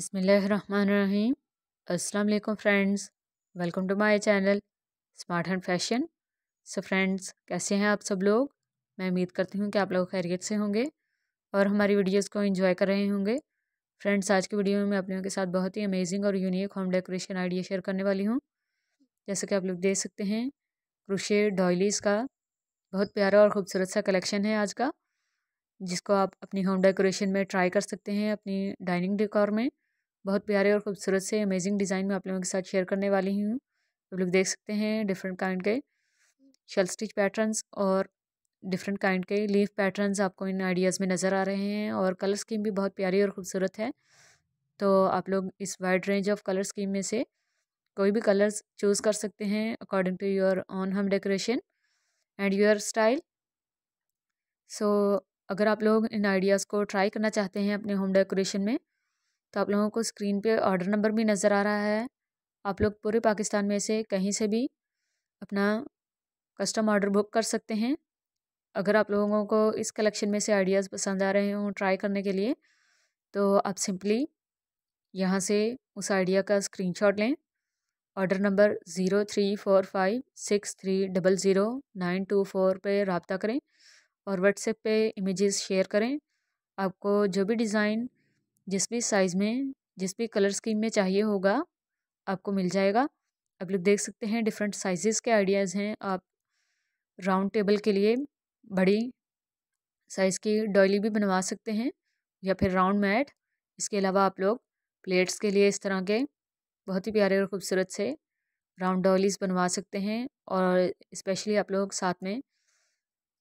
बिसमीम अस्सलाम friends welcome to my channel smart and fashion so friends कैसे हैं आप सब लोग मैं उम्मीद करती हूँ कि आप लोग खैरियत से होंगे और हमारी वीडियोस को एंजॉय कर रहे होंगे फ्रेंड्स आज की वीडियो में मैं आप लोगों के साथ बहुत ही अमेजिंग और unique home decoration idea share करने वाली हूँ जैसे कि आप लोग देख सकते हैं क्रोशे डॉयलीस का बहुत प्यारा और ख़ूबसूरत सा कलेक्शन है आज का जिसको आप अपनी होम डेकोरेशन में ट्राई कर सकते हैं अपनी डाइनिंग डेकोर में बहुत प्यारे और खूबसूरत से अमेजिंग डिज़ाइन में आप लोगों के साथ शेयर करने वाली हूँ आप लोग देख सकते हैं डिफरेंट काइंड के शेल स्टिच पैटर्न्स और डिफरेंट काइंड के लीफ पैटर्न्स आपको इन आइडियाज़ में नज़र आ रहे हैं और कलर स्कीम भी बहुत प्यारी और ख़ूबसूरत है तो आप लोग इस wide range of colour scheme में से कोई भी कलर्स चूज़ कर सकते हैं according to your own home decoration and your style so अगर आप लोग इन आइडियाज़ को ट्राई करना चाहते हैं अपने होम डेकोरेशन में तो आप लोगों को स्क्रीन पे ऑर्डर नंबर भी नज़र आ रहा है आप लोग पूरे पाकिस्तान में से कहीं से भी अपना कस्टम ऑर्डर बुक कर सकते हैं अगर आप लोगों को इस कलेक्शन में से आइडियाज़ पसंद आ रहे हों ट्राई करने के लिए तो आप सिंपली यहाँ से उस आइडिया का स्क्रीन लें order number zero three four five six three double zero nine two four पर रबता करें और व्हाट्सएप पे इमेजेस शेयर करें आपको जो भी डिज़ाइन जिस भी साइज़ में जिस भी कलर स्कीम में चाहिए होगा आपको मिल जाएगा आप लोग देख सकते हैं डिफरेंट साइजेस के आइडियाज़ हैं आप राउंड टेबल के लिए बड़ी साइज़ की डॉयली भी बनवा सकते हैं या फिर राउंड मैट इसके अलावा आप लोग प्लेट्स के लिए इस तरह के बहुत ही प्यारे और ख़ूबसूरत से राउंड डॉलीज बनवा सकते हैं और स्पेशली आप लोग साथ में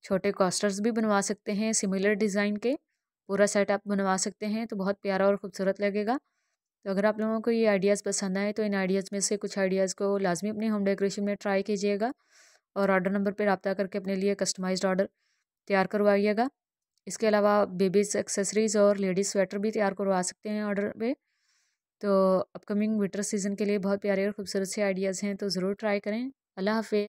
छोटे कॉस्टर्स भी बनवा सकते हैं सिमिलर डिज़ाइन के पूरा सेट आप बनवा सकते हैं तो बहुत प्यारा और ख़ूबसूरत लगेगा तो अगर आप लोगों को ये आइडियाज़ पसंद आए तो इन आइडियाज़ में से कुछ आइडियाज़ को लाजमी अपने होम डेकोरेशन में ट्राई कीजिएगा और ऑर्डर नंबर पर रबता करके अपने लिए कस्टमाइज ऑर्डर तैयार करवाइएगा इसके अलावा बेबीज़ एक्सेसरीज़ और लेडीज़ स्वेटर भी तैयार करवा सकते हैं ऑर्डर पर तो अपकमिंग विंटर सीज़न के लिए बहुत प्यारे और ख़ूबसूरत से आइडियाज़ हैं तो ज़रूर ट्राई करें अल्लाह हाफि